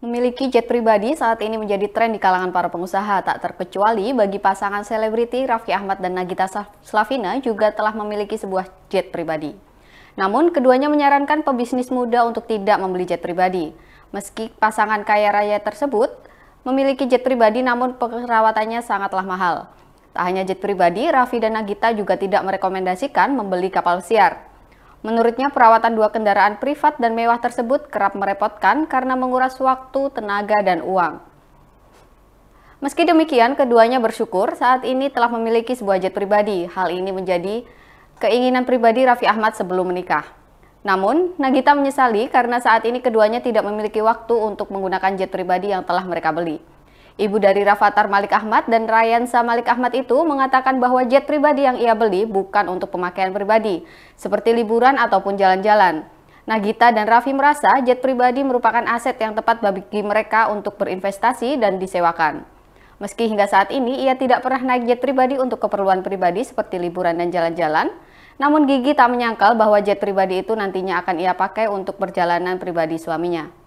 Memiliki jet pribadi saat ini menjadi tren di kalangan para pengusaha, tak terkecuali bagi pasangan selebriti Raffi Ahmad dan Nagita Slavina juga telah memiliki sebuah jet pribadi. Namun, keduanya menyarankan pebisnis muda untuk tidak membeli jet pribadi. Meski pasangan kaya raya tersebut memiliki jet pribadi namun perawatannya sangatlah mahal. Tak hanya jet pribadi, Raffi dan Nagita juga tidak merekomendasikan membeli kapal siar. Menurutnya, perawatan dua kendaraan privat dan mewah tersebut kerap merepotkan karena menguras waktu, tenaga, dan uang. Meski demikian, keduanya bersyukur saat ini telah memiliki sebuah jet pribadi. Hal ini menjadi keinginan pribadi Raffi Ahmad sebelum menikah. Namun, Nagita menyesali karena saat ini keduanya tidak memiliki waktu untuk menggunakan jet pribadi yang telah mereka beli. Ibu dari Rafathar Malik Ahmad dan Rayansa Malik Ahmad itu mengatakan bahwa jet pribadi yang ia beli bukan untuk pemakaian pribadi, seperti liburan ataupun jalan-jalan. Nagita dan Raffi merasa jet pribadi merupakan aset yang tepat bagi mereka untuk berinvestasi dan disewakan. Meski hingga saat ini ia tidak pernah naik jet pribadi untuk keperluan pribadi seperti liburan dan jalan-jalan, namun Gigi tak menyangkal bahwa jet pribadi itu nantinya akan ia pakai untuk perjalanan pribadi suaminya.